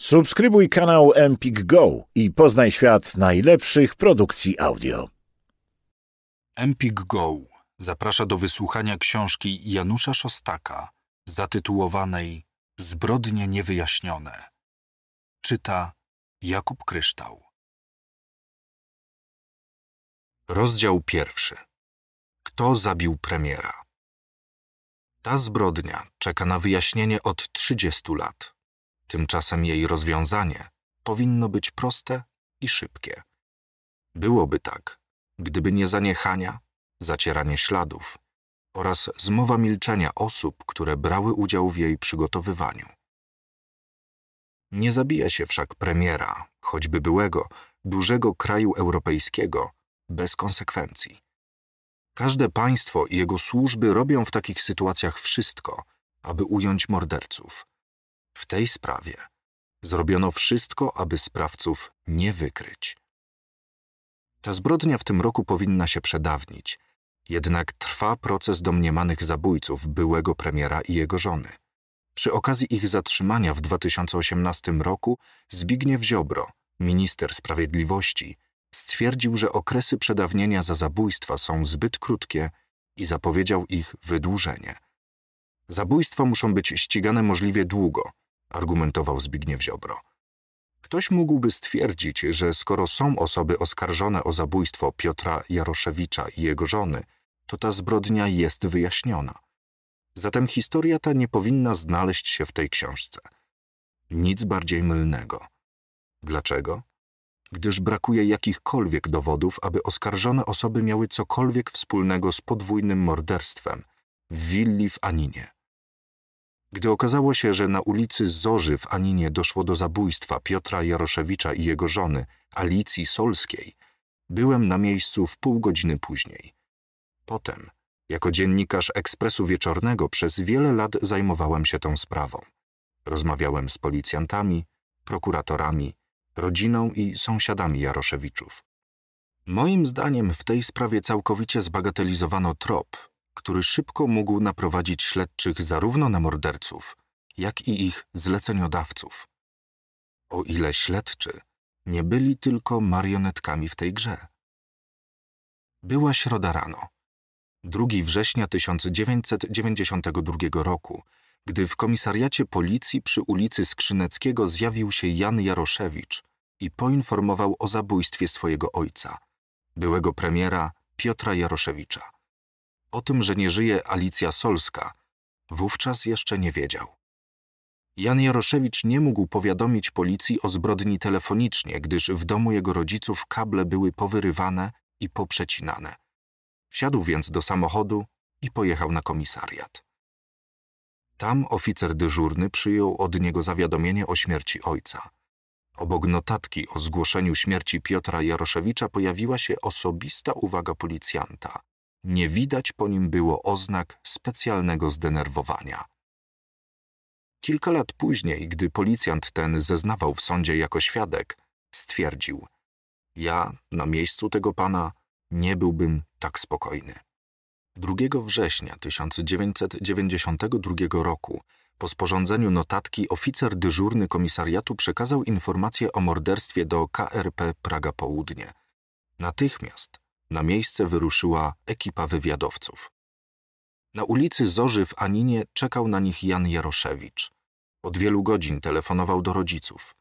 Subskrybuj kanał Empik Go i poznaj świat najlepszych produkcji audio. Empik Go zaprasza do wysłuchania książki Janusza Szostaka zatytułowanej Zbrodnie niewyjaśnione. Czyta Jakub Kryształ. Rozdział pierwszy. Kto zabił premiera? Ta zbrodnia czeka na wyjaśnienie od 30 lat. Tymczasem jej rozwiązanie powinno być proste i szybkie. Byłoby tak, gdyby nie zaniechania, zacieranie śladów oraz zmowa milczenia osób, które brały udział w jej przygotowywaniu. Nie zabija się wszak premiera, choćby byłego, dużego kraju europejskiego, bez konsekwencji. Każde państwo i jego służby robią w takich sytuacjach wszystko, aby ująć morderców w tej sprawie zrobiono wszystko, aby sprawców nie wykryć. Ta zbrodnia w tym roku powinna się przedawnić, jednak trwa proces domniemanych zabójców byłego premiera i jego żony. Przy okazji ich zatrzymania w 2018 roku Zbigniew Ziobro, minister sprawiedliwości, stwierdził, że okresy przedawnienia za zabójstwa są zbyt krótkie i zapowiedział ich wydłużenie. Zabójstwa muszą być ścigane możliwie długo, argumentował Zbigniew Ziobro. Ktoś mógłby stwierdzić, że skoro są osoby oskarżone o zabójstwo Piotra Jaroszewicza i jego żony, to ta zbrodnia jest wyjaśniona. Zatem historia ta nie powinna znaleźć się w tej książce. Nic bardziej mylnego. Dlaczego? Gdyż brakuje jakichkolwiek dowodów, aby oskarżone osoby miały cokolwiek wspólnego z podwójnym morderstwem w willi w Aninie. Gdy okazało się, że na ulicy Zorzy w Aninie doszło do zabójstwa Piotra Jaroszewicza i jego żony, Alicji Solskiej, byłem na miejscu w pół godziny później. Potem, jako dziennikarz Ekspresu Wieczornego, przez wiele lat zajmowałem się tą sprawą. Rozmawiałem z policjantami, prokuratorami, rodziną i sąsiadami Jaroszewiczów. Moim zdaniem w tej sprawie całkowicie zbagatelizowano trop, który szybko mógł naprowadzić śledczych zarówno na morderców, jak i ich zleceniodawców. O ile śledczy nie byli tylko marionetkami w tej grze. Była środa rano, 2 września 1992 roku, gdy w komisariacie policji przy ulicy Skrzyneckiego zjawił się Jan Jaroszewicz i poinformował o zabójstwie swojego ojca, byłego premiera Piotra Jaroszewicza. O tym, że nie żyje Alicja Solska, wówczas jeszcze nie wiedział. Jan Jaroszewicz nie mógł powiadomić policji o zbrodni telefonicznie, gdyż w domu jego rodziców kable były powyrywane i poprzecinane. Wsiadł więc do samochodu i pojechał na komisariat. Tam oficer dyżurny przyjął od niego zawiadomienie o śmierci ojca. Obok notatki o zgłoszeniu śmierci Piotra Jaroszewicza pojawiła się osobista uwaga policjanta. Nie widać po nim było oznak specjalnego zdenerwowania. Kilka lat później, gdy policjant ten zeznawał w sądzie jako świadek, stwierdził: Ja na miejscu tego pana nie byłbym tak spokojny. 2 września 1992 roku po sporządzeniu notatki oficer dyżurny komisariatu przekazał informację o morderstwie do KRP Praga Południe. Natychmiast na miejsce wyruszyła ekipa wywiadowców. Na ulicy Zorzy w Aninie czekał na nich Jan Jaroszewicz. Od wielu godzin telefonował do rodziców.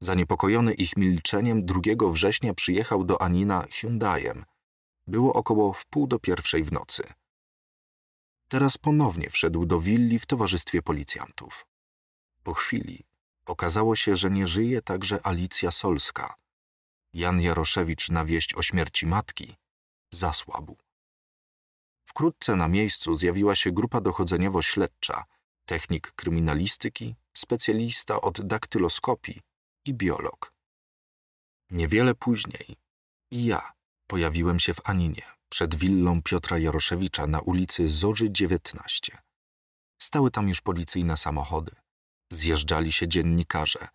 Zaniepokojony ich milczeniem 2 września przyjechał do Anina Hyundaiem. Było około wpół do pierwszej w nocy. Teraz ponownie wszedł do willi w towarzystwie policjantów. Po chwili okazało się, że nie żyje także Alicja Solska. Jan Jaroszewicz na wieść o śmierci matki zasłabł. Wkrótce na miejscu zjawiła się grupa dochodzeniowo-śledcza, technik kryminalistyki, specjalista od daktyloskopii i biolog. Niewiele później i ja pojawiłem się w Aninie, przed willą Piotra Jaroszewicza na ulicy Zorzy 19. Stały tam już policyjne samochody. Zjeżdżali się dziennikarze.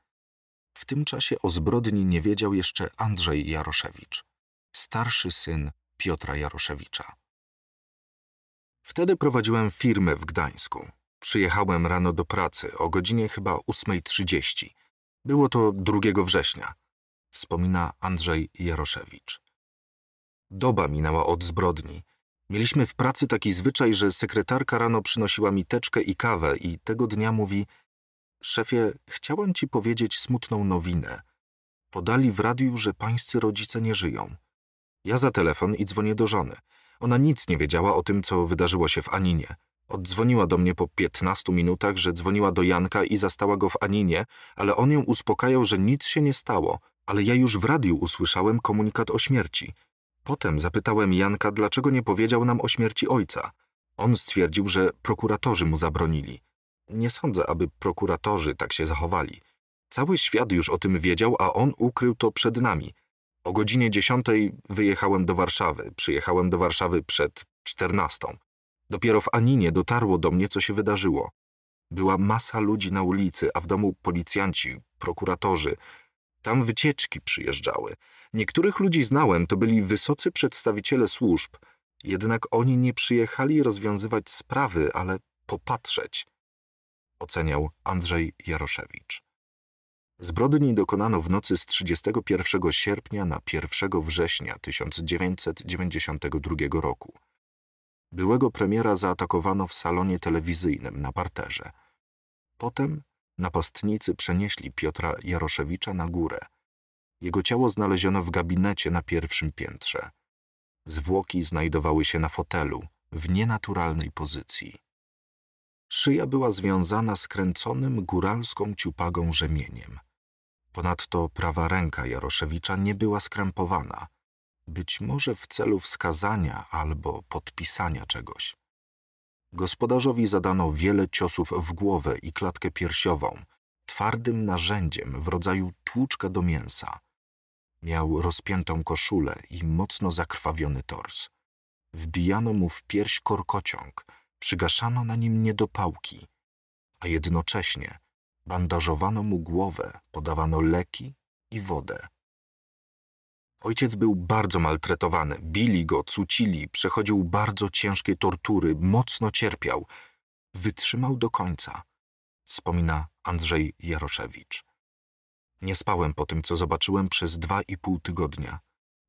W tym czasie o zbrodni nie wiedział jeszcze Andrzej Jaroszewicz, starszy syn Piotra Jaroszewicza. Wtedy prowadziłem firmę w Gdańsku. Przyjechałem rano do pracy o godzinie chyba 8.30. Było to 2 września, wspomina Andrzej Jaroszewicz. Doba minęła od zbrodni. Mieliśmy w pracy taki zwyczaj, że sekretarka rano przynosiła mi teczkę i kawę i tego dnia mówi Szefie, chciałem ci powiedzieć smutną nowinę. Podali w radiu, że pańscy rodzice nie żyją. Ja za telefon i dzwonię do żony. Ona nic nie wiedziała o tym, co wydarzyło się w Aninie. Oddzwoniła do mnie po 15 minutach, że dzwoniła do Janka i zastała go w Aninie, ale on ją uspokajał, że nic się nie stało, ale ja już w radiu usłyszałem komunikat o śmierci. Potem zapytałem Janka, dlaczego nie powiedział nam o śmierci ojca. On stwierdził, że prokuratorzy mu zabronili. Nie sądzę, aby prokuratorzy tak się zachowali. Cały świat już o tym wiedział, a on ukrył to przed nami – o godzinie 10 wyjechałem do Warszawy. Przyjechałem do Warszawy przed 14. Dopiero w Aninie dotarło do mnie, co się wydarzyło. Była masa ludzi na ulicy, a w domu policjanci, prokuratorzy. Tam wycieczki przyjeżdżały. Niektórych ludzi znałem, to byli wysocy przedstawiciele służb. Jednak oni nie przyjechali rozwiązywać sprawy, ale popatrzeć, oceniał Andrzej Jaroszewicz. Zbrodni dokonano w nocy z 31 sierpnia na 1 września 1992 roku. Byłego premiera zaatakowano w salonie telewizyjnym na parterze. Potem napastnicy przenieśli Piotra Jaroszewicza na górę. Jego ciało znaleziono w gabinecie na pierwszym piętrze. Zwłoki znajdowały się na fotelu, w nienaturalnej pozycji. Szyja była związana skręconym góralską ciupagą rzemieniem – Ponadto prawa ręka Jaroszewicza nie była skrępowana, być może w celu wskazania albo podpisania czegoś. Gospodarzowi zadano wiele ciosów w głowę i klatkę piersiową, twardym narzędziem w rodzaju tłuczka do mięsa. Miał rozpiętą koszulę i mocno zakrwawiony tors. Wbijano mu w pierś korkociąg, przygaszano na nim niedopałki, a jednocześnie Bandażowano mu głowę, podawano leki i wodę. Ojciec był bardzo maltretowany, bili go, cucili, przechodził bardzo ciężkie tortury, mocno cierpiał. Wytrzymał do końca, wspomina Andrzej Jaroszewicz. Nie spałem po tym, co zobaczyłem przez dwa i pół tygodnia.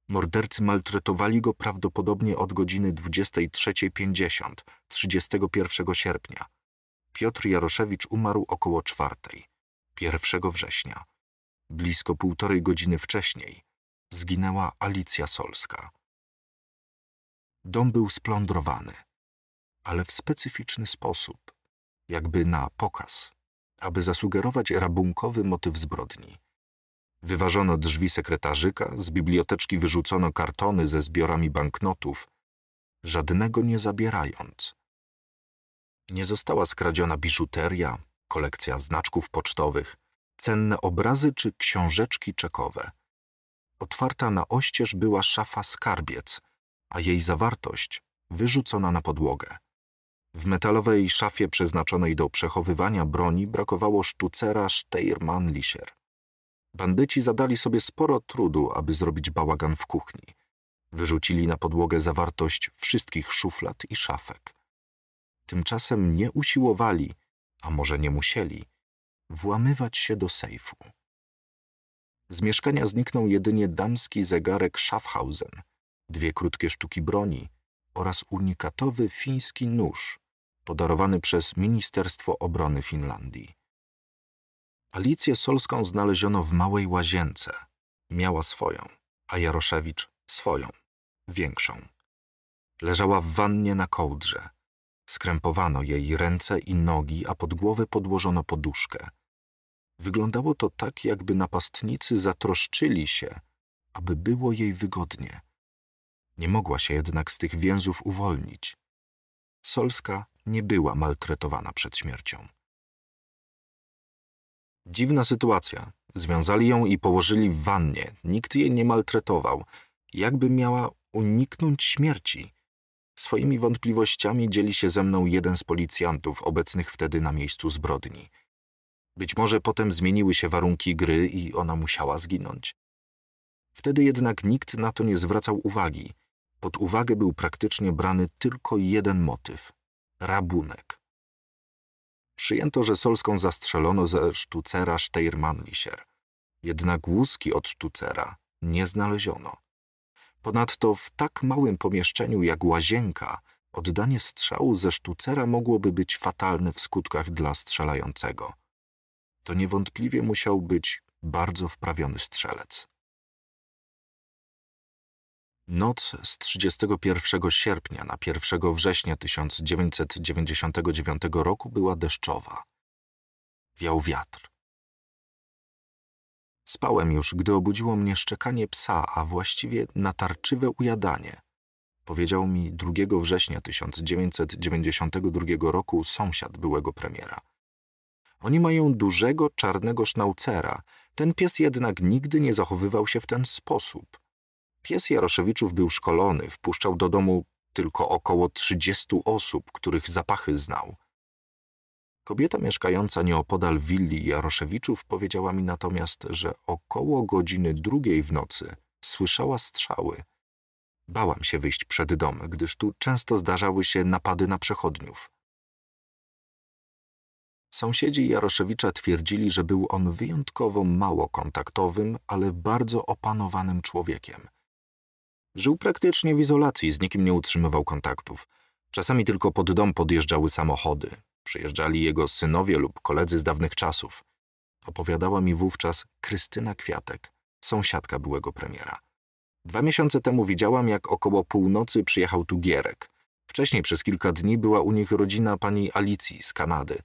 Mordercy maltretowali go prawdopodobnie od godziny 23.50, 31 sierpnia. Piotr Jaroszewicz umarł około czwartej, 1 września. Blisko półtorej godziny wcześniej zginęła Alicja Solska. Dom był splądrowany, ale w specyficzny sposób, jakby na pokaz, aby zasugerować rabunkowy motyw zbrodni. Wyważono drzwi sekretarzyka, z biblioteczki wyrzucono kartony ze zbiorami banknotów, żadnego nie zabierając nie została skradziona biżuteria, kolekcja znaczków pocztowych, cenne obrazy czy książeczki czekowe. Otwarta na oścież była szafa skarbiec, a jej zawartość wyrzucona na podłogę. W metalowej szafie przeznaczonej do przechowywania broni brakowało sztucera Steyrmann-Lischer. Bandyci zadali sobie sporo trudu, aby zrobić bałagan w kuchni. Wyrzucili na podłogę zawartość wszystkich szuflad i szafek tymczasem nie usiłowali, a może nie musieli, włamywać się do sejfu. Z mieszkania zniknął jedynie damski zegarek Schaffhausen, dwie krótkie sztuki broni oraz unikatowy fiński nóż, podarowany przez Ministerstwo Obrony Finlandii. Alicję Solską znaleziono w małej łazience. Miała swoją, a Jaroszewicz swoją, większą. Leżała w wannie na kołdrze, Skrępowano jej ręce i nogi, a pod głowę podłożono poduszkę. Wyglądało to tak, jakby napastnicy zatroszczyli się, aby było jej wygodnie. Nie mogła się jednak z tych więzów uwolnić. Solska nie była maltretowana przed śmiercią. Dziwna sytuacja. Związali ją i położyli w wannie. Nikt jej nie maltretował. Jakby miała uniknąć śmierci – Swoimi wątpliwościami dzieli się ze mną jeden z policjantów obecnych wtedy na miejscu zbrodni. Być może potem zmieniły się warunki gry i ona musiała zginąć. Wtedy jednak nikt na to nie zwracał uwagi. Pod uwagę był praktycznie brany tylko jeden motyw rabunek. Przyjęto, że Solską zastrzelono ze sztucera Steyrmanlischer. Jednak łuski od sztucera nie znaleziono. Ponadto w tak małym pomieszczeniu jak łazienka oddanie strzału ze sztucera mogłoby być fatalne w skutkach dla strzelającego. To niewątpliwie musiał być bardzo wprawiony strzelec. Noc z 31 sierpnia na 1 września 1999 roku była deszczowa. Wiał wiatr. Spałem już, gdy obudziło mnie szczekanie psa, a właściwie natarczywe ujadanie. Powiedział mi 2 września 1992 roku sąsiad byłego premiera. Oni mają dużego czarnego sznaucera. Ten pies jednak nigdy nie zachowywał się w ten sposób. Pies Jaroszewiczów był szkolony, wpuszczał do domu tylko około 30 osób, których zapachy znał. Kobieta mieszkająca nieopodal willi Jaroszewiczów powiedziała mi natomiast, że około godziny drugiej w nocy słyszała strzały. Bałam się wyjść przed dom, gdyż tu często zdarzały się napady na przechodniów. Sąsiedzi Jaroszewicza twierdzili, że był on wyjątkowo mało kontaktowym, ale bardzo opanowanym człowiekiem. Żył praktycznie w izolacji, z nikim nie utrzymywał kontaktów. Czasami tylko pod dom podjeżdżały samochody. Przyjeżdżali jego synowie lub koledzy z dawnych czasów. Opowiadała mi wówczas Krystyna Kwiatek, sąsiadka byłego premiera. Dwa miesiące temu widziałam, jak około północy przyjechał tu Gierek. Wcześniej przez kilka dni była u nich rodzina pani Alicji z Kanady.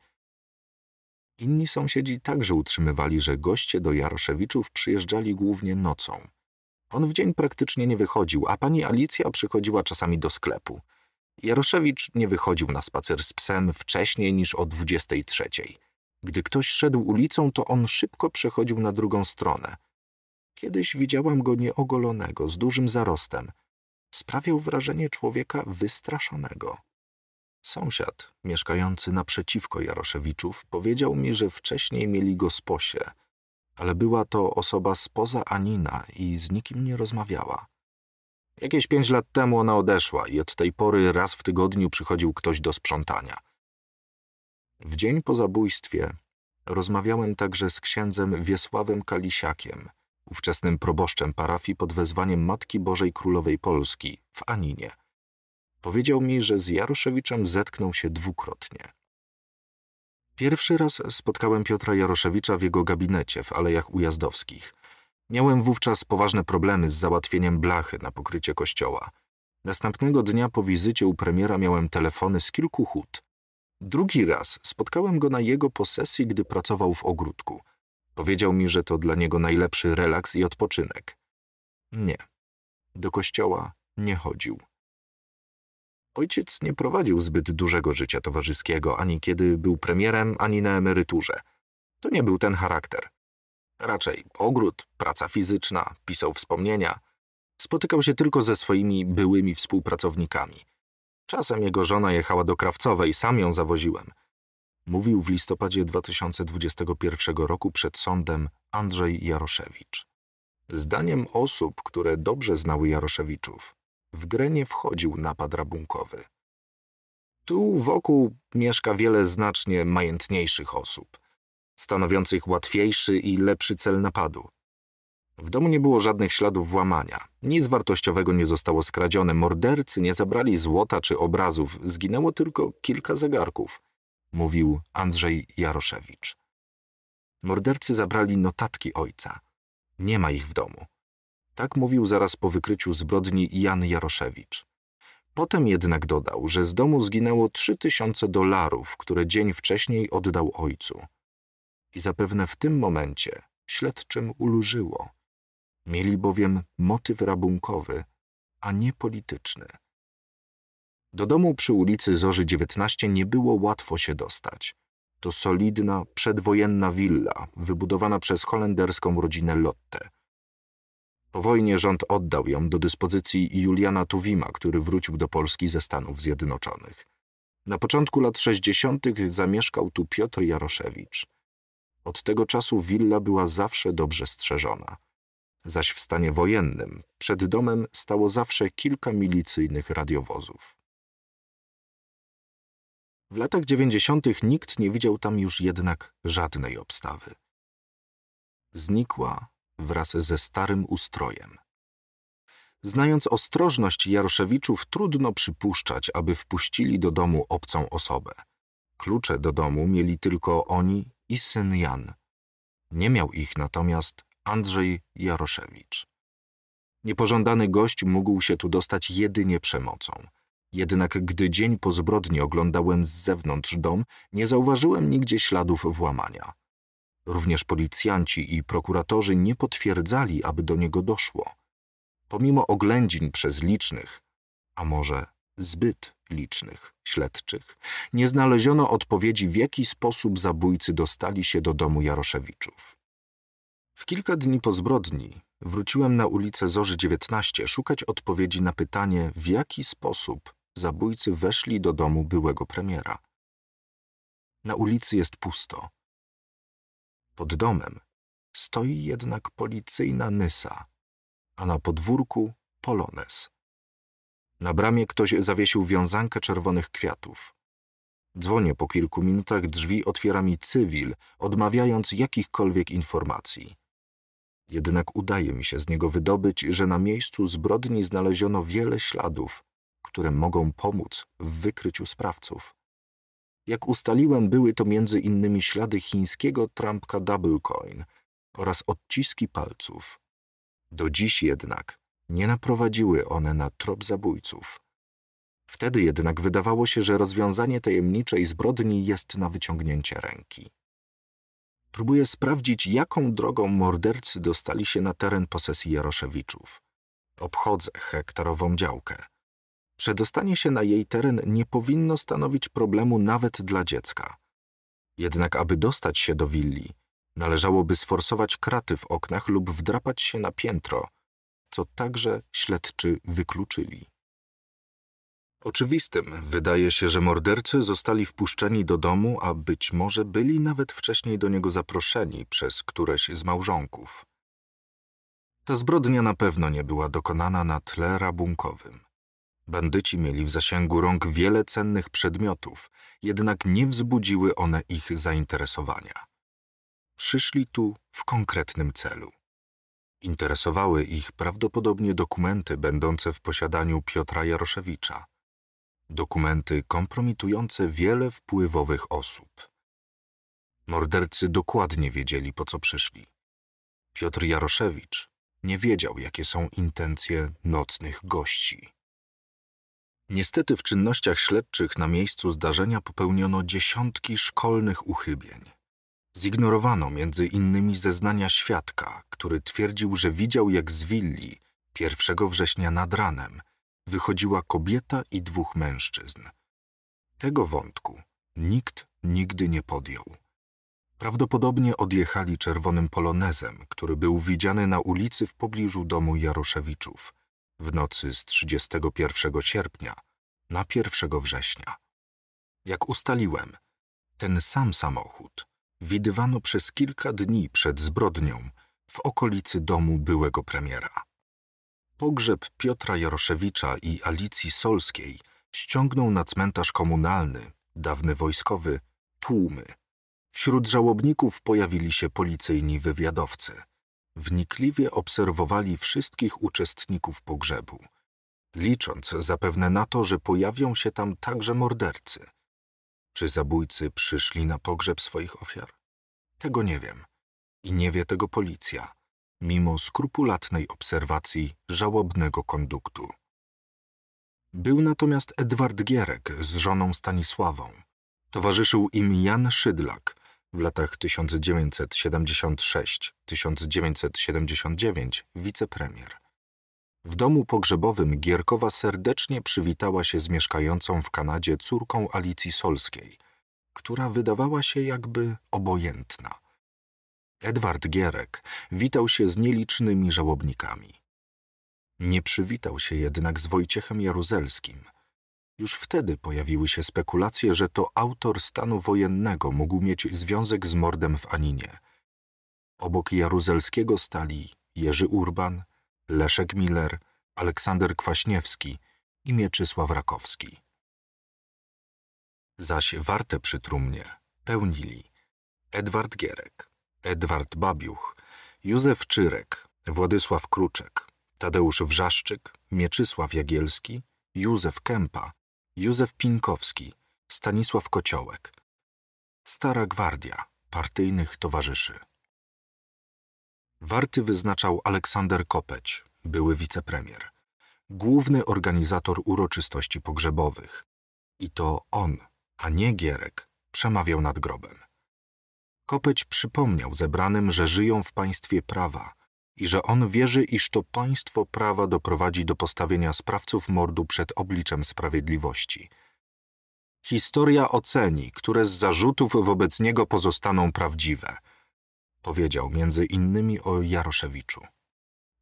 Inni sąsiedzi także utrzymywali, że goście do Jaroszewiczów przyjeżdżali głównie nocą. On w dzień praktycznie nie wychodził, a pani Alicja przychodziła czasami do sklepu. Jaroszewicz nie wychodził na spacer z psem wcześniej niż o 23. Gdy ktoś szedł ulicą, to on szybko przechodził na drugą stronę. Kiedyś widziałam go nieogolonego, z dużym zarostem. Sprawiał wrażenie człowieka wystraszonego. Sąsiad, mieszkający naprzeciwko Jaroszewiczów, powiedział mi, że wcześniej mieli go sposie, ale była to osoba spoza Anina i z nikim nie rozmawiała. Jakieś pięć lat temu ona odeszła i od tej pory raz w tygodniu przychodził ktoś do sprzątania. W dzień po zabójstwie rozmawiałem także z księdzem Wiesławem Kalisiakiem, ówczesnym proboszczem parafii pod wezwaniem Matki Bożej Królowej Polski w Aninie. Powiedział mi, że z Jaroszewiczem zetknął się dwukrotnie. Pierwszy raz spotkałem Piotra Jaroszewicza w jego gabinecie w Alejach Ujazdowskich – Miałem wówczas poważne problemy z załatwieniem blachy na pokrycie kościoła. Następnego dnia po wizycie u premiera miałem telefony z kilku hut. Drugi raz spotkałem go na jego posesji, gdy pracował w ogródku. Powiedział mi, że to dla niego najlepszy relaks i odpoczynek. Nie, do kościoła nie chodził. Ojciec nie prowadził zbyt dużego życia towarzyskiego, ani kiedy był premierem, ani na emeryturze. To nie był ten charakter. Raczej ogród, praca fizyczna, pisał wspomnienia. Spotykał się tylko ze swoimi byłymi współpracownikami. Czasem jego żona jechała do Krawcowej, sam ją zawoziłem. Mówił w listopadzie 2021 roku przed sądem Andrzej Jaroszewicz. Zdaniem osób, które dobrze znały Jaroszewiczów, w grę nie wchodził napad rabunkowy. Tu wokół mieszka wiele znacznie majętniejszych osób stanowiących łatwiejszy i lepszy cel napadu. W domu nie było żadnych śladów włamania. Nic wartościowego nie zostało skradzione, mordercy nie zabrali złota czy obrazów, zginęło tylko kilka zegarków, mówił Andrzej Jaroszewicz. Mordercy zabrali notatki ojca. Nie ma ich w domu. Tak mówił zaraz po wykryciu zbrodni Jan Jaroszewicz. Potem jednak dodał, że z domu zginęło 3000 dolarów, które dzień wcześniej oddał ojcu i zapewne w tym momencie śledczym ulżyło. Mieli bowiem motyw rabunkowy, a nie polityczny. Do domu przy ulicy Zorzy 19 nie było łatwo się dostać. To solidna, przedwojenna willa, wybudowana przez holenderską rodzinę Lotte. Po wojnie rząd oddał ją do dyspozycji Juliana Tuwima, który wrócił do Polski ze Stanów Zjednoczonych. Na początku lat 60. zamieszkał tu Piotr Jaroszewicz. Od tego czasu willa była zawsze dobrze strzeżona. Zaś w stanie wojennym przed domem stało zawsze kilka milicyjnych radiowozów. W latach dziewięćdziesiątych nikt nie widział tam już jednak żadnej obstawy. Znikła wraz ze starym ustrojem. Znając ostrożność Jaroszewiczów, trudno przypuszczać, aby wpuścili do domu obcą osobę. Klucze do domu mieli tylko oni i syn Jan. Nie miał ich natomiast Andrzej Jaroszewicz. Niepożądany gość mógł się tu dostać jedynie przemocą. Jednak gdy dzień po zbrodni oglądałem z zewnątrz dom, nie zauważyłem nigdzie śladów włamania. Również policjanci i prokuratorzy nie potwierdzali, aby do niego doszło. Pomimo oględzin przez licznych, a może zbyt licznych śledczych. Nie znaleziono odpowiedzi, w jaki sposób zabójcy dostali się do domu Jaroszewiczów. W kilka dni po zbrodni wróciłem na ulicę Zorzy 19 szukać odpowiedzi na pytanie, w jaki sposób zabójcy weszli do domu byłego premiera. Na ulicy jest pusto. Pod domem stoi jednak policyjna nysa, a na podwórku polones. Na bramie ktoś zawiesił wiązankę czerwonych kwiatów. Dzwonię po kilku minutach, drzwi otwiera mi cywil, odmawiając jakichkolwiek informacji. Jednak udaje mi się z niego wydobyć, że na miejscu zbrodni znaleziono wiele śladów, które mogą pomóc w wykryciu sprawców. Jak ustaliłem, były to między innymi ślady chińskiego trampka Doublecoin oraz odciski palców. Do dziś jednak nie naprowadziły one na trop zabójców. Wtedy jednak wydawało się, że rozwiązanie tajemniczej zbrodni jest na wyciągnięcie ręki. Próbuję sprawdzić, jaką drogą mordercy dostali się na teren posesji Jaroszewiczów. Obchodzę hektarową działkę. Przedostanie się na jej teren nie powinno stanowić problemu nawet dla dziecka. Jednak aby dostać się do willi, należałoby sforsować kraty w oknach lub wdrapać się na piętro, co także śledczy wykluczyli. Oczywistym wydaje się, że mordercy zostali wpuszczeni do domu, a być może byli nawet wcześniej do niego zaproszeni przez któreś z małżonków. Ta zbrodnia na pewno nie była dokonana na tle rabunkowym. Bandyci mieli w zasięgu rąk wiele cennych przedmiotów, jednak nie wzbudziły one ich zainteresowania. Przyszli tu w konkretnym celu. Interesowały ich prawdopodobnie dokumenty będące w posiadaniu Piotra Jaroszewicza. Dokumenty kompromitujące wiele wpływowych osób. Mordercy dokładnie wiedzieli, po co przyszli. Piotr Jaroszewicz nie wiedział, jakie są intencje nocnych gości. Niestety w czynnościach śledczych na miejscu zdarzenia popełniono dziesiątki szkolnych uchybień. Zignorowano między innymi zeznania świadka, który twierdził, że widział jak z willi 1 września nad ranem wychodziła kobieta i dwóch mężczyzn. Tego wątku nikt nigdy nie podjął. Prawdopodobnie odjechali czerwonym polonezem, który był widziany na ulicy w pobliżu domu Jaroszewiczów w nocy z 31 sierpnia na 1 września. Jak ustaliłem, ten sam samochód widywano przez kilka dni przed zbrodnią w okolicy domu byłego premiera. Pogrzeb Piotra Jaroszewicza i Alicji Solskiej ściągnął na cmentarz komunalny, dawny wojskowy, tłumy. Wśród żałobników pojawili się policyjni wywiadowcy. Wnikliwie obserwowali wszystkich uczestników pogrzebu, licząc zapewne na to, że pojawią się tam także mordercy – czy zabójcy przyszli na pogrzeb swoich ofiar? Tego nie wiem. I nie wie tego policja, mimo skrupulatnej obserwacji żałobnego konduktu. Był natomiast Edward Gierek z żoną Stanisławą. Towarzyszył im Jan Szydlak w latach 1976-1979 wicepremier. W domu pogrzebowym Gierkowa serdecznie przywitała się z mieszkającą w Kanadzie córką Alicji Solskiej, która wydawała się jakby obojętna. Edward Gierek witał się z nielicznymi żałobnikami. Nie przywitał się jednak z Wojciechem Jaruzelskim. Już wtedy pojawiły się spekulacje, że to autor stanu wojennego mógł mieć związek z mordem w Aninie. Obok Jaruzelskiego stali Jerzy Urban – Leszek Miller, Aleksander Kwaśniewski i Mieczysław Rakowski. Zaś warte przy trumnie pełnili Edward Gierek, Edward Babiuch, Józef Czyrek, Władysław Kruczek, Tadeusz Wrzaszczyk, Mieczysław Jagielski, Józef Kępa, Józef Pinkowski, Stanisław Kociołek. Stara Gwardia partyjnych towarzyszy. Warty wyznaczał Aleksander Kopeć, były wicepremier, główny organizator uroczystości pogrzebowych. I to on, a nie Gierek, przemawiał nad grobem. Kopeć przypomniał zebranym, że żyją w państwie prawa i że on wierzy, iż to państwo prawa doprowadzi do postawienia sprawców mordu przed obliczem sprawiedliwości. Historia oceni, które z zarzutów wobec niego pozostaną prawdziwe – Powiedział między innymi o Jaroszewiczu.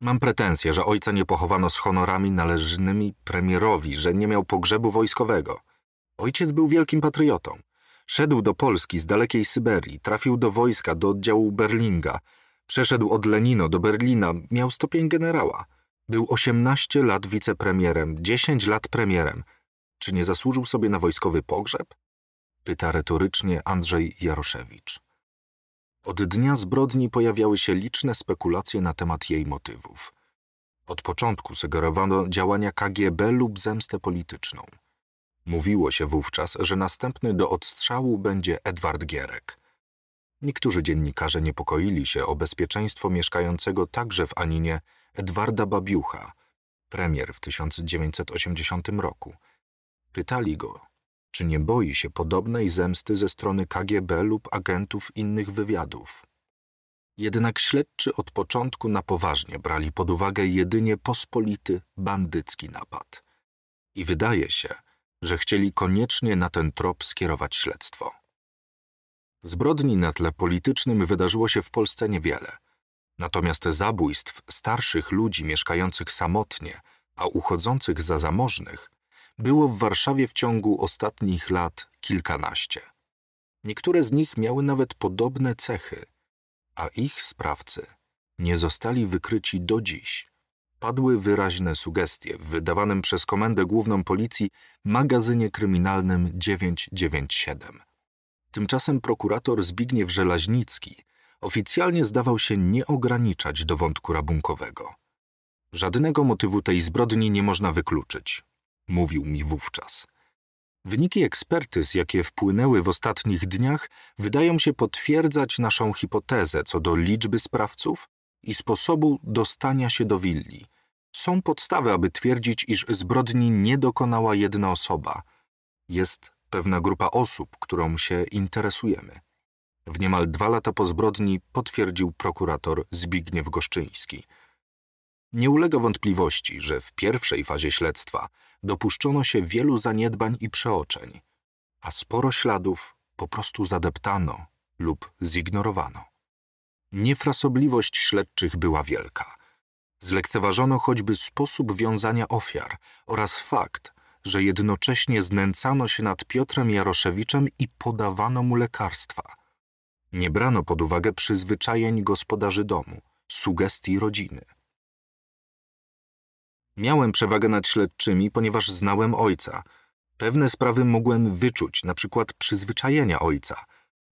Mam pretensje, że ojca nie pochowano z honorami należnymi premierowi, że nie miał pogrzebu wojskowego. Ojciec był wielkim patriotą. Szedł do Polski z dalekiej Syberii, trafił do wojska, do oddziału Berlinga, przeszedł od Lenino do Berlina, miał stopień generała. Był 18 lat wicepremierem, 10 lat premierem. Czy nie zasłużył sobie na wojskowy pogrzeb? Pyta retorycznie Andrzej Jaroszewicz. Od dnia zbrodni pojawiały się liczne spekulacje na temat jej motywów. Od początku sugerowano działania KGB lub zemstę polityczną. Mówiło się wówczas, że następny do odstrzału będzie Edward Gierek. Niektórzy dziennikarze niepokoili się o bezpieczeństwo mieszkającego także w Aninie Edwarda Babiucha, premier w 1980 roku. Pytali go, czy nie boi się podobnej zemsty ze strony KGB lub agentów innych wywiadów? Jednak śledczy od początku na poważnie brali pod uwagę jedynie pospolity, bandycki napad. I wydaje się, że chcieli koniecznie na ten trop skierować śledztwo. Zbrodni na tle politycznym wydarzyło się w Polsce niewiele. Natomiast zabójstw starszych ludzi mieszkających samotnie, a uchodzących za zamożnych było w Warszawie w ciągu ostatnich lat kilkanaście. Niektóre z nich miały nawet podobne cechy, a ich sprawcy nie zostali wykryci do dziś. Padły wyraźne sugestie w wydawanym przez Komendę Główną Policji magazynie kryminalnym 997. Tymczasem prokurator Zbigniew Żelaźnicki oficjalnie zdawał się nie ograniczać do wątku rabunkowego. Żadnego motywu tej zbrodni nie można wykluczyć mówił mi wówczas. Wyniki ekspertyz, jakie wpłynęły w ostatnich dniach, wydają się potwierdzać naszą hipotezę co do liczby sprawców i sposobu dostania się do willi. Są podstawy, aby twierdzić, iż zbrodni nie dokonała jedna osoba. Jest pewna grupa osób, którą się interesujemy. W niemal dwa lata po zbrodni potwierdził prokurator Zbigniew Goszczyński – nie ulega wątpliwości, że w pierwszej fazie śledztwa dopuszczono się wielu zaniedbań i przeoczeń, a sporo śladów po prostu zadeptano lub zignorowano. Niefrasobliwość śledczych była wielka. Zlekceważono choćby sposób wiązania ofiar oraz fakt, że jednocześnie znęcano się nad Piotrem Jaroszewiczem i podawano mu lekarstwa. Nie brano pod uwagę przyzwyczajeń gospodarzy domu, sugestii rodziny – Miałem przewagę nad śledczymi, ponieważ znałem ojca. Pewne sprawy mogłem wyczuć, na przykład przyzwyczajenia ojca,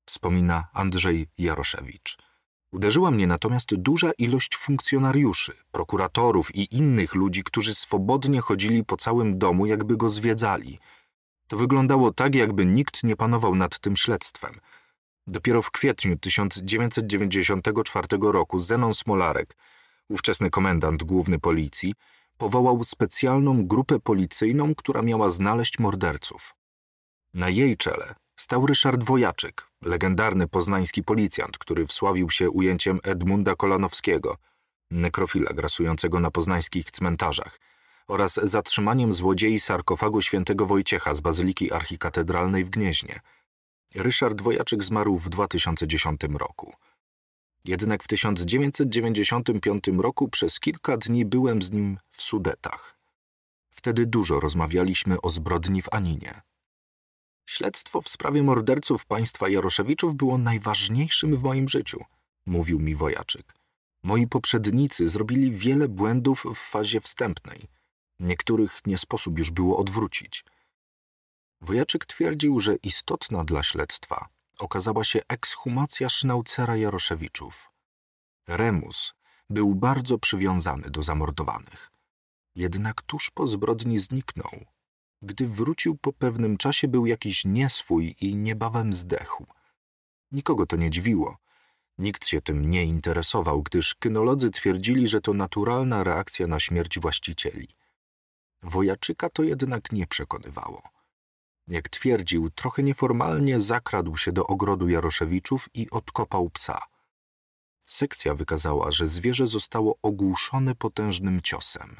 wspomina Andrzej Jaroszewicz. Uderzyła mnie natomiast duża ilość funkcjonariuszy, prokuratorów i innych ludzi, którzy swobodnie chodzili po całym domu, jakby go zwiedzali. To wyglądało tak, jakby nikt nie panował nad tym śledztwem. Dopiero w kwietniu 1994 roku Zenon Smolarek, ówczesny komendant główny policji, powołał specjalną grupę policyjną, która miała znaleźć morderców. Na jej czele stał Ryszard Wojaczyk, legendarny poznański policjant, który wsławił się ujęciem Edmunda Kolanowskiego, nekrofila grasującego na poznańskich cmentarzach, oraz zatrzymaniem złodziei sarkofagu świętego Wojciecha z Bazyliki Archikatedralnej w Gnieźnie. Ryszard Wojaczyk zmarł w 2010 roku. Jednak w 1995 roku przez kilka dni byłem z nim w Sudetach. Wtedy dużo rozmawialiśmy o zbrodni w Aninie. Śledztwo w sprawie morderców państwa Jaroszewiczów było najważniejszym w moim życiu, mówił mi wojaczyk. Moi poprzednicy zrobili wiele błędów w fazie wstępnej. Niektórych nie sposób już było odwrócić. Wojaczyk twierdził, że istotna dla śledztwa okazała się ekshumacja Sznaucera Jaroszewiczów. Remus był bardzo przywiązany do zamordowanych. Jednak tuż po zbrodni zniknął. Gdy wrócił po pewnym czasie, był jakiś nieswój i niebawem zdechł. Nikogo to nie dziwiło. Nikt się tym nie interesował, gdyż kynolodzy twierdzili, że to naturalna reakcja na śmierć właścicieli. Wojaczyka to jednak nie przekonywało jak twierdził, trochę nieformalnie zakradł się do ogrodu Jaroszewiczów i odkopał psa. Sekcja wykazała, że zwierzę zostało ogłuszone potężnym ciosem.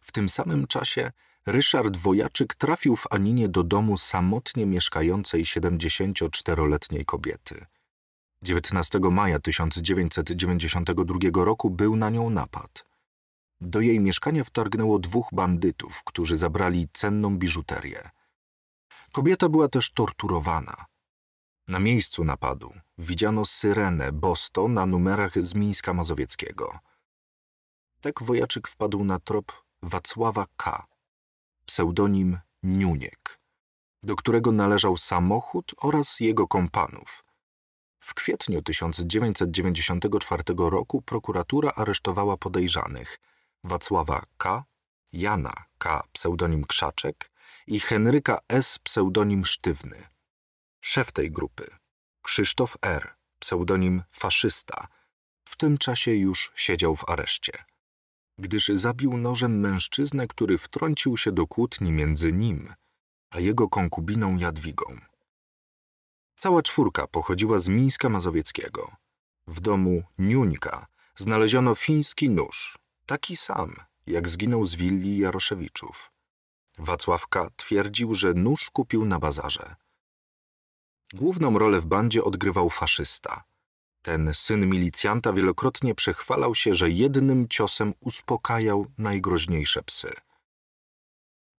W tym samym czasie Ryszard Wojaczyk trafił w Aninie do domu samotnie mieszkającej 74-letniej kobiety. 19 maja 1992 roku był na nią napad – do jej mieszkania wtargnęło dwóch bandytów, którzy zabrali cenną biżuterię. Kobieta była też torturowana. Na miejscu napadu widziano syrenę Bosto na numerach z Mińska Mazowieckiego. Tak wojaczyk wpadł na trop Wacława K., pseudonim Niuniek, do którego należał samochód oraz jego kompanów. W kwietniu 1994 roku prokuratura aresztowała podejrzanych – Wacława K., Jana K. pseudonim Krzaczek i Henryka S. pseudonim Sztywny. Szef tej grupy, Krzysztof R., pseudonim Faszysta, w tym czasie już siedział w areszcie gdyż zabił nożem mężczyznę, który wtrącił się do kłótni między nim a jego konkubiną Jadwigą. Cała czwórka pochodziła z Mińska Mazowieckiego. W domu Niuńka znaleziono fiński nóż, taki sam, jak zginął z willi Jaroszewiczów. Wacławka twierdził, że nóż kupił na bazarze. Główną rolę w bandzie odgrywał faszysta. Ten syn milicjanta wielokrotnie przechwalał się, że jednym ciosem uspokajał najgroźniejsze psy.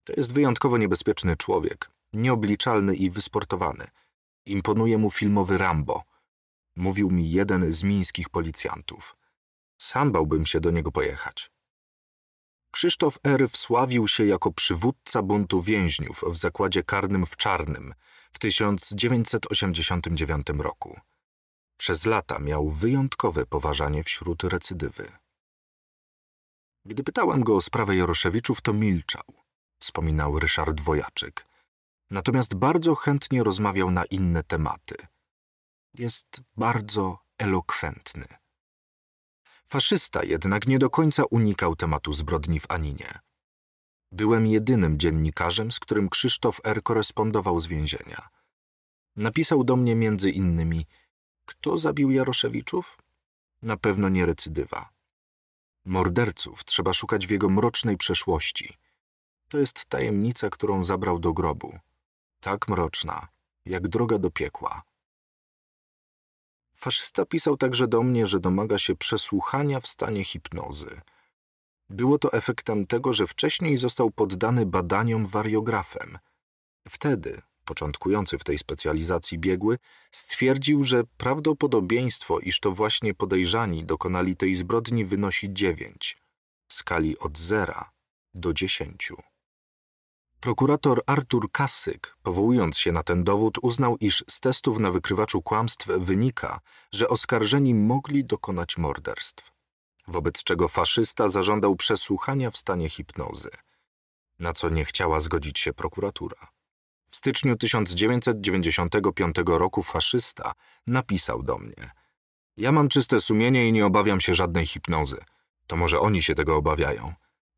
To jest wyjątkowo niebezpieczny człowiek, nieobliczalny i wysportowany. Imponuje mu filmowy Rambo, mówił mi jeden z mińskich policjantów. Sam bałbym się do niego pojechać. Krzysztof R. wsławił się jako przywódca buntu więźniów w zakładzie karnym w Czarnym w 1989 roku. Przez lata miał wyjątkowe poważanie wśród recydywy. Gdy pytałem go o sprawę Jaroszewiczów, to milczał, wspominał Ryszard Wojaczyk. Natomiast bardzo chętnie rozmawiał na inne tematy. Jest bardzo elokwentny. Faszysta jednak nie do końca unikał tematu zbrodni w Aninie. Byłem jedynym dziennikarzem, z którym Krzysztof R. korespondował z więzienia. Napisał do mnie między innymi Kto zabił Jaroszewiczów? Na pewno nie recydywa. Morderców trzeba szukać w jego mrocznej przeszłości. To jest tajemnica, którą zabrał do grobu. Tak mroczna, jak droga do piekła. Faszysta pisał także do mnie, że domaga się przesłuchania w stanie hipnozy. Było to efektem tego, że wcześniej został poddany badaniom wariografem. Wtedy, początkujący w tej specjalizacji biegły, stwierdził, że prawdopodobieństwo, iż to właśnie podejrzani dokonali tej zbrodni wynosi 9 w skali od 0 do 10. Prokurator Artur Kasyk, powołując się na ten dowód, uznał, iż z testów na wykrywaczu kłamstw wynika, że oskarżeni mogli dokonać morderstw, wobec czego faszysta zażądał przesłuchania w stanie hipnozy, na co nie chciała zgodzić się prokuratura. W styczniu 1995 roku faszysta napisał do mnie: Ja mam czyste sumienie i nie obawiam się żadnej hipnozy. To może oni się tego obawiają.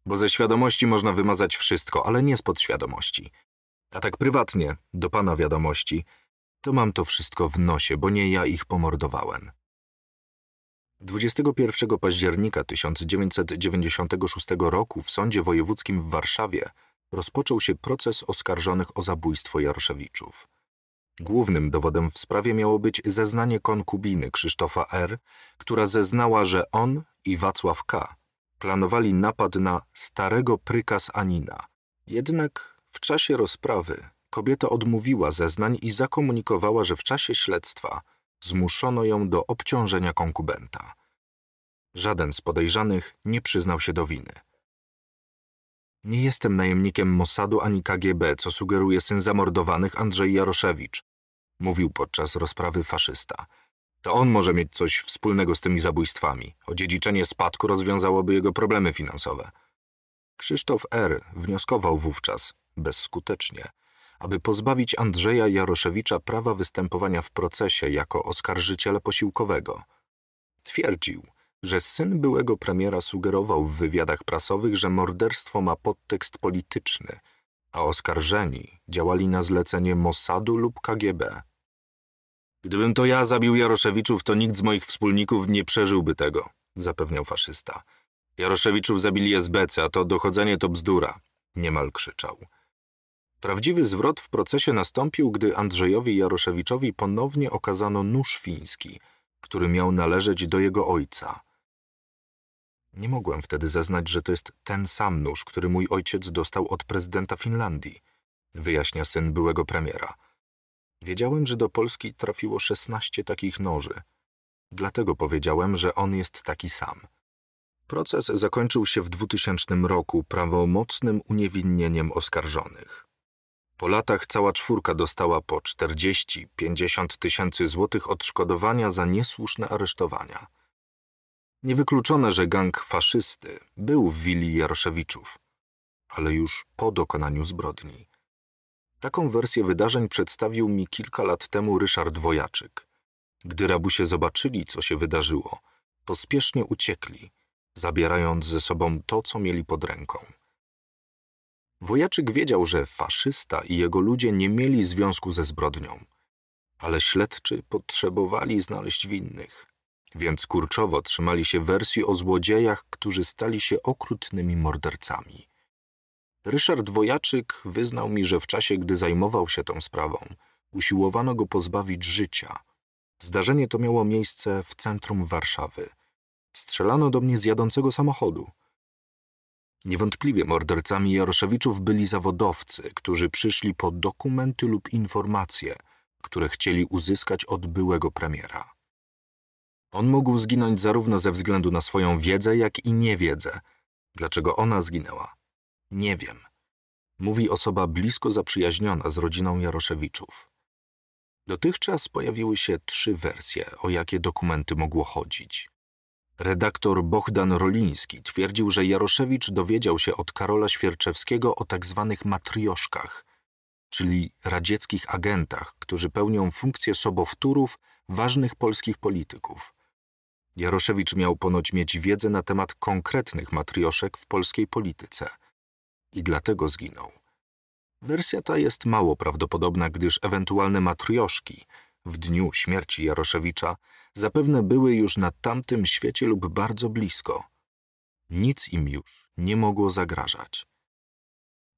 Bo ze świadomości można wymazać wszystko, ale nie z podświadomości. A tak prywatnie, do pana wiadomości, to mam to wszystko w nosie, bo nie ja ich pomordowałem. 21 października 1996 roku w Sądzie Wojewódzkim w Warszawie rozpoczął się proces oskarżonych o zabójstwo Jaroszewiczów. Głównym dowodem w sprawie miało być zeznanie konkubiny Krzysztofa R., która zeznała, że on i Wacław K planowali napad na starego pryka z Anina. Jednak w czasie rozprawy kobieta odmówiła zeznań i zakomunikowała, że w czasie śledztwa zmuszono ją do obciążenia konkubenta. Żaden z podejrzanych nie przyznał się do winy. Nie jestem najemnikiem Mossadu ani KGB, co sugeruje syn zamordowanych Andrzej Jaroszewicz, mówił podczas rozprawy faszysta. To on może mieć coś wspólnego z tymi zabójstwami. Odziedziczenie spadku rozwiązałoby jego problemy finansowe. Krzysztof R. wnioskował wówczas, bezskutecznie, aby pozbawić Andrzeja Jaroszewicza prawa występowania w procesie jako oskarżyciela posiłkowego. Twierdził, że syn byłego premiera sugerował w wywiadach prasowych, że morderstwo ma podtekst polityczny, a oskarżeni działali na zlecenie Mossadu lub KGB. Gdybym to ja zabił Jaroszewiczów, to nikt z moich wspólników nie przeżyłby tego, zapewniał faszysta. Jaroszewiczów zabili SBC, a to dochodzenie to bzdura, niemal krzyczał. Prawdziwy zwrot w procesie nastąpił, gdy Andrzejowi Jaroszewiczowi ponownie okazano nóż fiński, który miał należeć do jego ojca. Nie mogłem wtedy zeznać, że to jest ten sam nóż, który mój ojciec dostał od prezydenta Finlandii, wyjaśnia syn byłego premiera. Wiedziałem, że do Polski trafiło 16 takich noży. Dlatego powiedziałem, że on jest taki sam. Proces zakończył się w 2000 roku prawomocnym uniewinnieniem oskarżonych. Po latach cała czwórka dostała po 40-50 tysięcy złotych odszkodowania za niesłuszne aresztowania. Niewykluczone, że gang faszysty był w willi Jaroszewiczów, ale już po dokonaniu zbrodni. Taką wersję wydarzeń przedstawił mi kilka lat temu Ryszard Wojaczyk. Gdy rabusie zobaczyli, co się wydarzyło, pospiesznie uciekli, zabierając ze sobą to, co mieli pod ręką. Wojaczyk wiedział, że faszysta i jego ludzie nie mieli związku ze zbrodnią, ale śledczy potrzebowali znaleźć winnych, więc kurczowo trzymali się wersji o złodziejach, którzy stali się okrutnymi mordercami. Ryszard Wojaczyk wyznał mi, że w czasie, gdy zajmował się tą sprawą, usiłowano go pozbawić życia. Zdarzenie to miało miejsce w centrum Warszawy. Strzelano do mnie z jadącego samochodu. Niewątpliwie mordercami Jaroszewiczów byli zawodowcy, którzy przyszli po dokumenty lub informacje, które chcieli uzyskać od byłego premiera. On mógł zginąć zarówno ze względu na swoją wiedzę, jak i niewiedzę. Dlaczego ona zginęła? Nie wiem. Mówi osoba blisko zaprzyjaźniona z rodziną Jaroszewiczów. Dotychczas pojawiły się trzy wersje, o jakie dokumenty mogło chodzić. Redaktor Bohdan Roliński twierdził, że Jaroszewicz dowiedział się od Karola Świerczewskiego o tak zwanych matrioszkach, czyli radzieckich agentach, którzy pełnią funkcję sobowtórów ważnych polskich polityków. Jaroszewicz miał ponoć mieć wiedzę na temat konkretnych matrioszek w polskiej polityce – i dlatego zginął. Wersja ta jest mało prawdopodobna, gdyż ewentualne matrioszki w dniu śmierci Jaroszewicza zapewne były już na tamtym świecie lub bardzo blisko. Nic im już nie mogło zagrażać.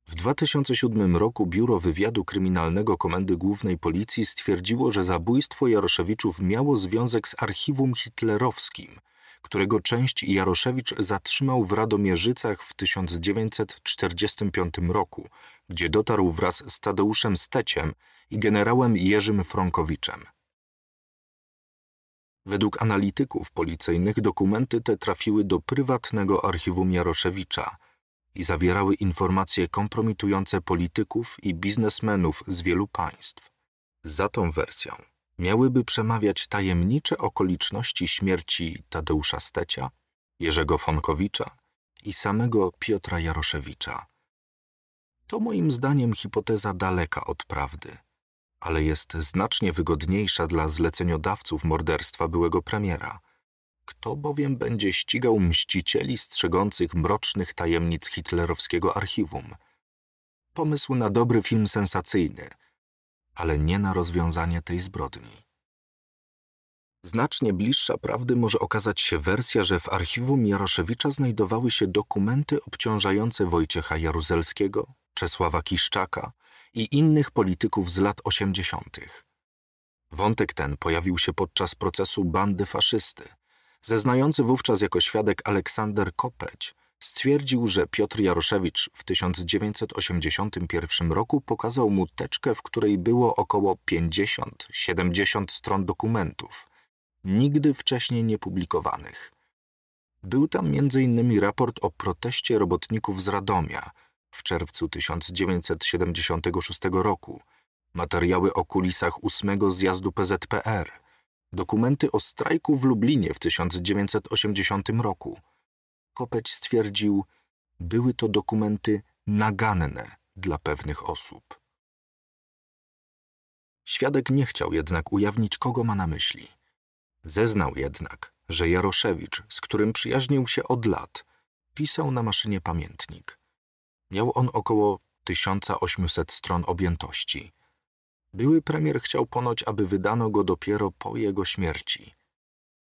W 2007 roku Biuro Wywiadu Kryminalnego Komendy Głównej Policji stwierdziło, że zabójstwo Jaroszewiczów miało związek z archiwum hitlerowskim – którego część Jaroszewicz zatrzymał w Radomierzycach w 1945 roku, gdzie dotarł wraz z Tadeuszem Steciem i generałem Jerzym Frankowiczem. Według analityków policyjnych dokumenty te trafiły do prywatnego archiwum Jaroszewicza i zawierały informacje kompromitujące polityków i biznesmenów z wielu państw. Za tą wersją miałyby przemawiać tajemnicze okoliczności śmierci Tadeusza Stecia, Jerzego Fonkowicza i samego Piotra Jaroszewicza. To moim zdaniem hipoteza daleka od prawdy, ale jest znacznie wygodniejsza dla zleceniodawców morderstwa byłego premiera. Kto bowiem będzie ścigał mścicieli strzegących mrocznych tajemnic hitlerowskiego archiwum? Pomysł na dobry film sensacyjny – ale nie na rozwiązanie tej zbrodni. Znacznie bliższa prawdy może okazać się wersja, że w archiwum Jaroszewicza znajdowały się dokumenty obciążające Wojciecha Jaruzelskiego, Czesława Kiszczaka i innych polityków z lat 80. Wątek ten pojawił się podczas procesu bandy faszysty. Zeznający wówczas jako świadek Aleksander Kopeć Stwierdził, że Piotr Jaroszewicz w 1981 roku pokazał mu teczkę, w której było około 50-70 stron dokumentów, nigdy wcześniej nie publikowanych. Był tam m.in. raport o proteście robotników z Radomia w czerwcu 1976 roku, materiały o kulisach ósmego zjazdu PZPR, dokumenty o strajku w Lublinie w 1980 roku – Kopeć stwierdził, były to dokumenty naganne dla pewnych osób. Świadek nie chciał jednak ujawnić, kogo ma na myśli. Zeznał jednak, że Jaroszewicz, z którym przyjaźnił się od lat, pisał na maszynie pamiętnik. Miał on około 1800 stron objętości. Były premier chciał ponoć, aby wydano go dopiero po jego śmierci.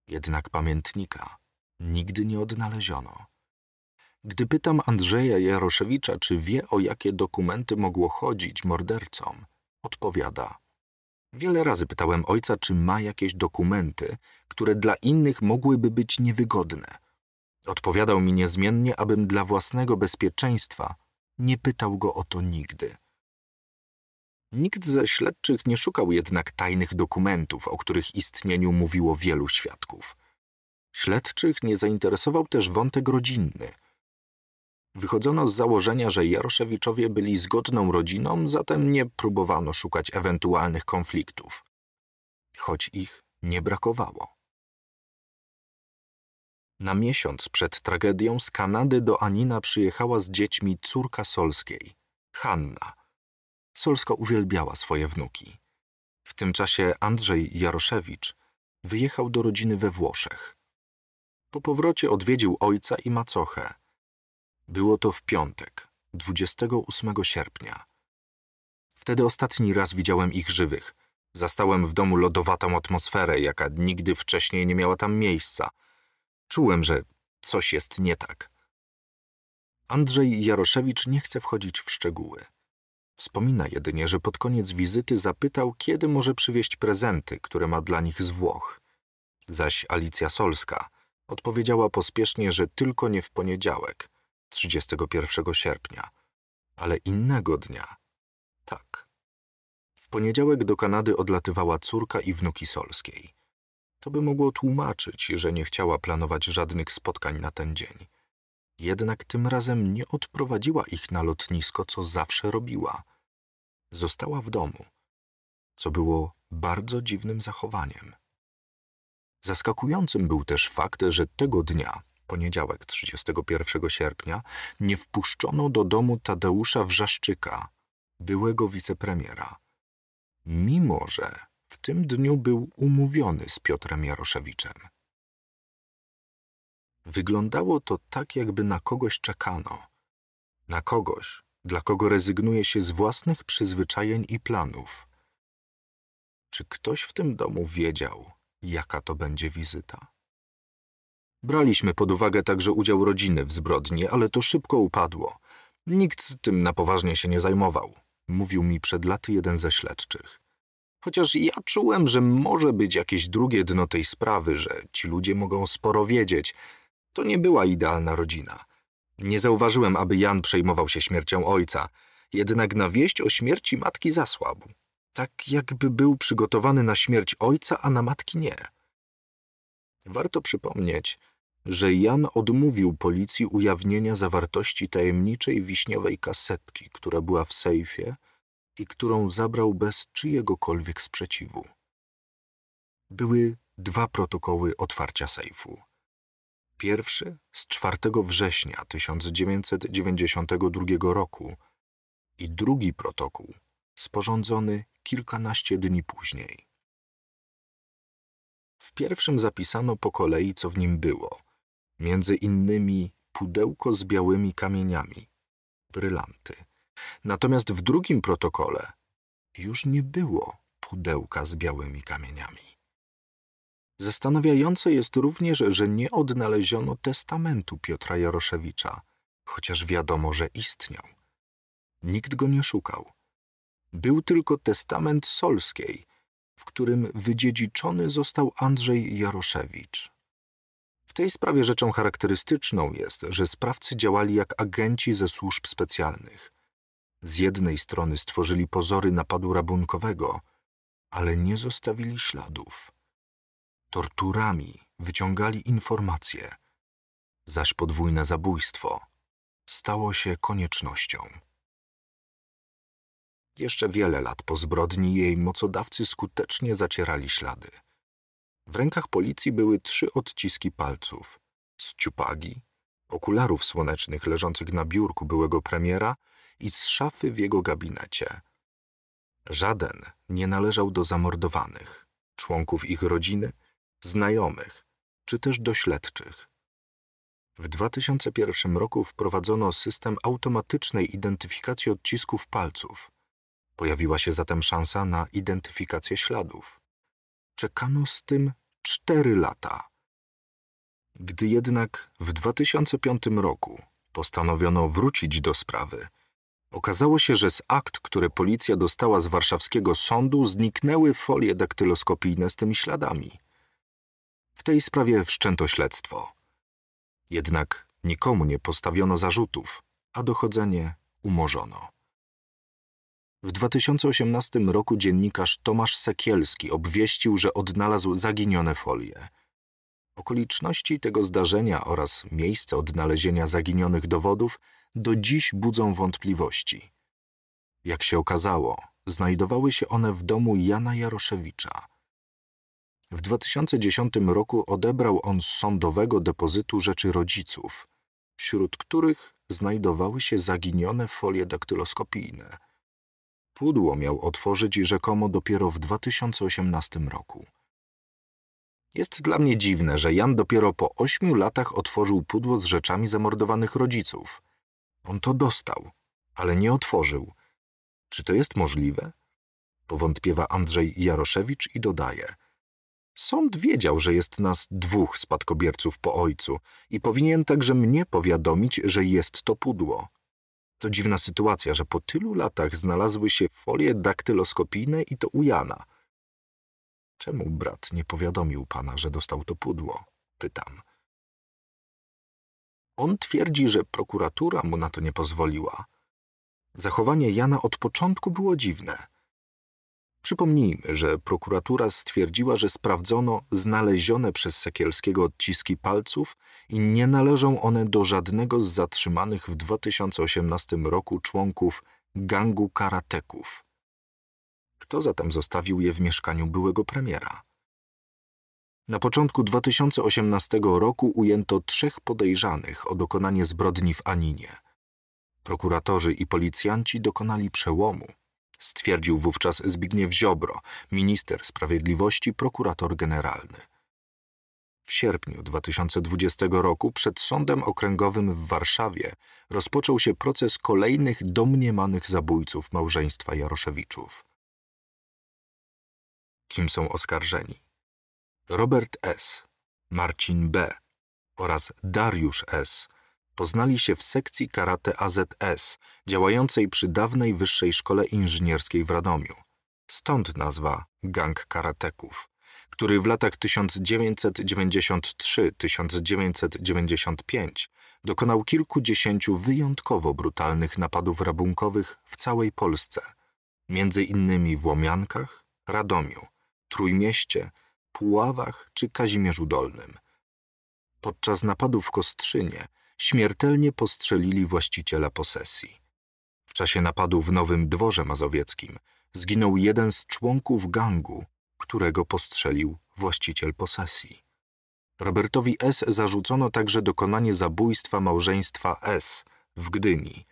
Jednak pamiętnika nigdy nie odnaleziono. Gdy pytam Andrzeja Jaroszewicza, czy wie, o jakie dokumenty mogło chodzić mordercom, odpowiada. Wiele razy pytałem ojca, czy ma jakieś dokumenty, które dla innych mogłyby być niewygodne. Odpowiadał mi niezmiennie, abym dla własnego bezpieczeństwa nie pytał go o to nigdy. Nikt ze śledczych nie szukał jednak tajnych dokumentów, o których istnieniu mówiło wielu świadków. Śledczych nie zainteresował też wątek rodzinny. Wychodzono z założenia, że Jaroszewiczowie byli zgodną rodziną, zatem nie próbowano szukać ewentualnych konfliktów. Choć ich nie brakowało. Na miesiąc przed tragedią z Kanady do Anina przyjechała z dziećmi córka Solskiej, Hanna. Solska uwielbiała swoje wnuki. W tym czasie Andrzej Jaroszewicz wyjechał do rodziny we Włoszech. Po powrocie odwiedził ojca i macochę. Było to w piątek, 28 sierpnia. Wtedy ostatni raz widziałem ich żywych. Zastałem w domu lodowatą atmosferę, jaka nigdy wcześniej nie miała tam miejsca. Czułem, że coś jest nie tak. Andrzej Jaroszewicz nie chce wchodzić w szczegóły. Wspomina jedynie, że pod koniec wizyty zapytał, kiedy może przywieźć prezenty, które ma dla nich z Włoch. Zaś Alicja Solska – Odpowiedziała pospiesznie, że tylko nie w poniedziałek, 31 sierpnia, ale innego dnia. Tak. W poniedziałek do Kanady odlatywała córka i wnuki Solskiej. To by mogło tłumaczyć, że nie chciała planować żadnych spotkań na ten dzień. Jednak tym razem nie odprowadziła ich na lotnisko, co zawsze robiła. Została w domu, co było bardzo dziwnym zachowaniem. Zaskakującym był też fakt, że tego dnia, poniedziałek 31 sierpnia, nie wpuszczono do domu Tadeusza Wrzaszczyka, byłego wicepremiera, mimo że w tym dniu był umówiony z Piotrem Jaroszewiczem. Wyglądało to tak, jakby na kogoś czekano. Na kogoś, dla kogo rezygnuje się z własnych przyzwyczajeń i planów. Czy ktoś w tym domu wiedział, jaka to będzie wizyta. Braliśmy pod uwagę także udział rodziny w zbrodni, ale to szybko upadło. Nikt tym na poważnie się nie zajmował, mówił mi przed laty jeden ze śledczych. Chociaż ja czułem, że może być jakieś drugie dno tej sprawy, że ci ludzie mogą sporo wiedzieć. To nie była idealna rodzina. Nie zauważyłem, aby Jan przejmował się śmiercią ojca, jednak na wieść o śmierci matki zasłabł tak jakby był przygotowany na śmierć ojca, a na matki nie. Warto przypomnieć, że Jan odmówił policji ujawnienia zawartości tajemniczej wiśniowej kasetki, która była w sejfie i którą zabrał bez czyjegokolwiek sprzeciwu. Były dwa protokoły otwarcia sejfu. Pierwszy z 4 września 1992 roku i drugi protokół sporządzony kilkanaście dni później. W pierwszym zapisano po kolei, co w nim było. Między innymi pudełko z białymi kamieniami, brylanty. Natomiast w drugim protokole już nie było pudełka z białymi kamieniami. Zastanawiające jest również, że nie odnaleziono testamentu Piotra Jaroszewicza, chociaż wiadomo, że istniał. Nikt go nie szukał. Był tylko testament Solskiej, w którym wydziedziczony został Andrzej Jaroszewicz. W tej sprawie rzeczą charakterystyczną jest, że sprawcy działali jak agenci ze służb specjalnych. Z jednej strony stworzyli pozory napadu rabunkowego, ale nie zostawili śladów. Torturami wyciągali informacje, zaś podwójne zabójstwo stało się koniecznością. Jeszcze wiele lat po zbrodni jej mocodawcy skutecznie zacierali ślady. W rękach policji były trzy odciski palców. Z ciupagi, okularów słonecznych leżących na biurku byłego premiera i z szafy w jego gabinecie. Żaden nie należał do zamordowanych, członków ich rodziny, znajomych czy też do śledczych. W 2001 roku wprowadzono system automatycznej identyfikacji odcisków palców – Pojawiła się zatem szansa na identyfikację śladów. Czekano z tym cztery lata. Gdy jednak w 2005 roku postanowiono wrócić do sprawy, okazało się, że z akt, które policja dostała z warszawskiego sądu, zniknęły folie daktyloskopijne z tymi śladami. W tej sprawie wszczęto śledztwo. Jednak nikomu nie postawiono zarzutów, a dochodzenie umorzono. W 2018 roku dziennikarz Tomasz Sekielski obwieścił, że odnalazł zaginione folie. Okoliczności tego zdarzenia oraz miejsce odnalezienia zaginionych dowodów do dziś budzą wątpliwości. Jak się okazało, znajdowały się one w domu Jana Jaroszewicza. W 2010 roku odebrał on z sądowego depozytu rzeczy rodziców, wśród których znajdowały się zaginione folie daktyloskopijne – pudło miał otworzyć rzekomo dopiero w 2018 roku. Jest dla mnie dziwne, że Jan dopiero po ośmiu latach otworzył pudło z rzeczami zamordowanych rodziców. On to dostał, ale nie otworzył. Czy to jest możliwe? Powątpiewa Andrzej Jaroszewicz i dodaje. Sąd wiedział, że jest nas dwóch spadkobierców po ojcu i powinien także mnie powiadomić, że jest to pudło. To dziwna sytuacja, że po tylu latach znalazły się folie daktyloskopijne i to u Jana. Czemu brat nie powiadomił pana, że dostał to pudło? Pytam. On twierdzi, że prokuratura mu na to nie pozwoliła. Zachowanie Jana od początku było dziwne. Przypomnijmy, że prokuratura stwierdziła, że sprawdzono znalezione przez Sekielskiego odciski palców i nie należą one do żadnego z zatrzymanych w 2018 roku członków gangu karateków. Kto zatem zostawił je w mieszkaniu byłego premiera? Na początku 2018 roku ujęto trzech podejrzanych o dokonanie zbrodni w Aninie. Prokuratorzy i policjanci dokonali przełomu – stwierdził wówczas Zbigniew Ziobro, minister sprawiedliwości, prokurator generalny. W sierpniu 2020 roku przed Sądem Okręgowym w Warszawie rozpoczął się proces kolejnych domniemanych zabójców małżeństwa Jaroszewiczów. Kim są oskarżeni? Robert S., Marcin B. oraz Dariusz S., poznali się w sekcji karate AZS, działającej przy dawnej Wyższej Szkole Inżynierskiej w Radomiu. Stąd nazwa Gang Karateków, który w latach 1993-1995 dokonał kilkudziesięciu wyjątkowo brutalnych napadów rabunkowych w całej Polsce, między innymi w Łomiankach, Radomiu, Trójmieście, Puławach czy Kazimierzu Dolnym. Podczas napadów w Kostrzynie śmiertelnie postrzelili właściciela posesji. W czasie napadu w Nowym Dworze Mazowieckim zginął jeden z członków gangu, którego postrzelił właściciel posesji. Robertowi S. zarzucono także dokonanie zabójstwa małżeństwa S. w Gdyni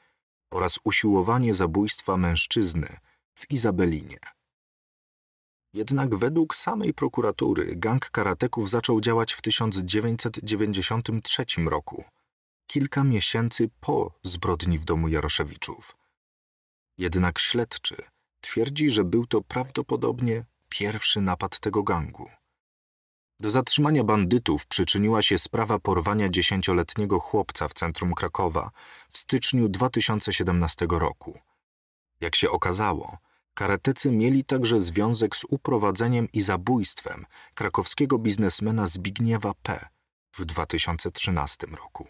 oraz usiłowanie zabójstwa mężczyzny w Izabelinie. Jednak według samej prokuratury gang karateków zaczął działać w 1993 roku – kilka miesięcy po zbrodni w domu Jaroszewiczów. Jednak śledczy twierdzi, że był to prawdopodobnie pierwszy napad tego gangu. Do zatrzymania bandytów przyczyniła się sprawa porwania dziesięcioletniego chłopca w centrum Krakowa w styczniu 2017 roku. Jak się okazało, karetecy mieli także związek z uprowadzeniem i zabójstwem krakowskiego biznesmena Zbigniewa P. w 2013 roku.